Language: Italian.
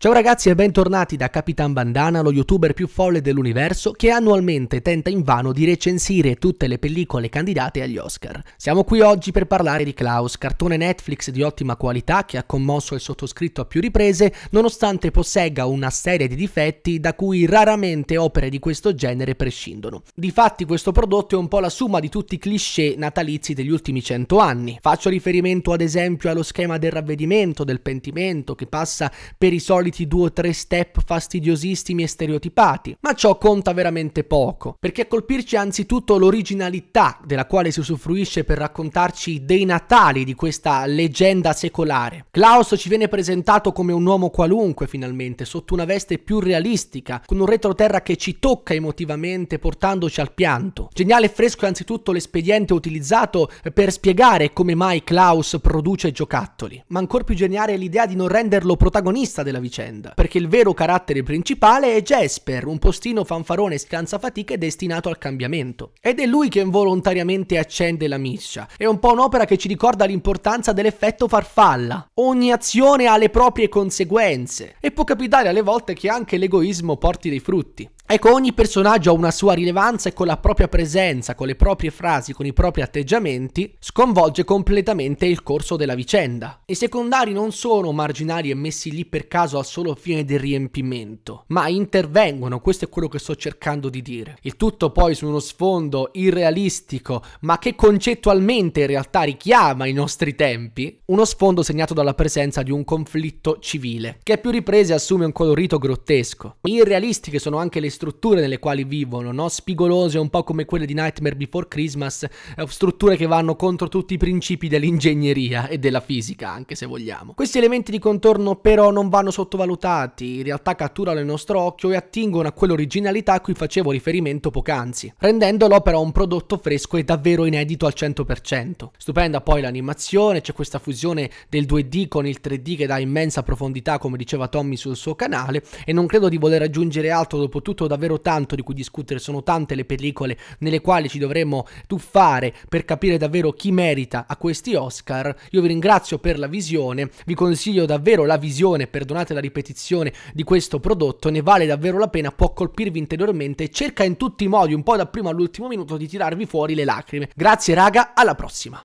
Ciao ragazzi e bentornati da Capitan Bandana, lo youtuber più folle dell'universo che annualmente tenta invano di recensire tutte le pellicole candidate agli Oscar. Siamo qui oggi per parlare di Klaus, cartone Netflix di ottima qualità che ha commosso il sottoscritto a più riprese, nonostante possegga una serie di difetti da cui raramente opere di questo genere prescindono. Difatti questo prodotto è un po' la somma di tutti i cliché natalizi degli ultimi cento anni. Faccio riferimento ad esempio allo schema del ravvedimento, del pentimento, che passa per i soliti soliti due o tre step fastidiosissimi e stereotipati, ma ciò conta veramente poco, perché a colpirci è anzitutto l'originalità della quale si usufruisce per raccontarci dei natali di questa leggenda secolare. Klaus ci viene presentato come un uomo qualunque finalmente, sotto una veste più realistica, con un retroterra che ci tocca emotivamente portandoci al pianto. Geniale e fresco è anzitutto l'espediente utilizzato per spiegare come mai Klaus produce giocattoli, ma ancora più geniale è l'idea di non renderlo protagonista della vicenda vicenda, perché il vero carattere principale è Jasper, un postino fanfarone scansafatiche destinato al cambiamento. Ed è lui che involontariamente accende la miscia. È un po' un'opera che ci ricorda l'importanza dell'effetto farfalla. Ogni azione ha le proprie conseguenze e può capitare alle volte che anche l'egoismo porti dei frutti. Ecco, ogni personaggio ha una sua rilevanza e con la propria presenza, con le proprie frasi, con i propri atteggiamenti, sconvolge completamente il corso della vicenda. I secondari non sono marginali e messi lì per caso al solo fine del riempimento, ma intervengono, questo è quello che sto cercando di dire. Il tutto poi su uno sfondo irrealistico, ma che concettualmente in realtà richiama i nostri tempi, uno sfondo segnato dalla presenza di un conflitto civile, che a più riprese assume un colorito grottesco. Irrealistiche sono anche le strutture nelle quali vivono, no? spigolose, un po' come quelle di Nightmare Before Christmas, eh, strutture che vanno contro tutti i principi dell'ingegneria e della fisica, anche se vogliamo. Questi elementi di contorno però non vanno sottovalutati, in realtà catturano il nostro occhio e attingono a quell'originalità a cui facevo riferimento poc'anzi, rendendo l'opera un prodotto fresco e davvero inedito al 100%. Stupenda poi l'animazione, c'è questa fusione del 2D con il 3D che dà immensa profondità, come diceva Tommy sul suo canale, e non credo di voler aggiungere altro dopo tutto davvero tanto di cui discutere, sono tante le pellicole nelle quali ci dovremmo tuffare per capire davvero chi merita a questi Oscar. Io vi ringrazio per la visione, vi consiglio davvero la visione, perdonate la ripetizione di questo prodotto, ne vale davvero la pena, può colpirvi interiormente, cerca in tutti i modi, un po' da prima all'ultimo minuto, di tirarvi fuori le lacrime. Grazie raga, alla prossima!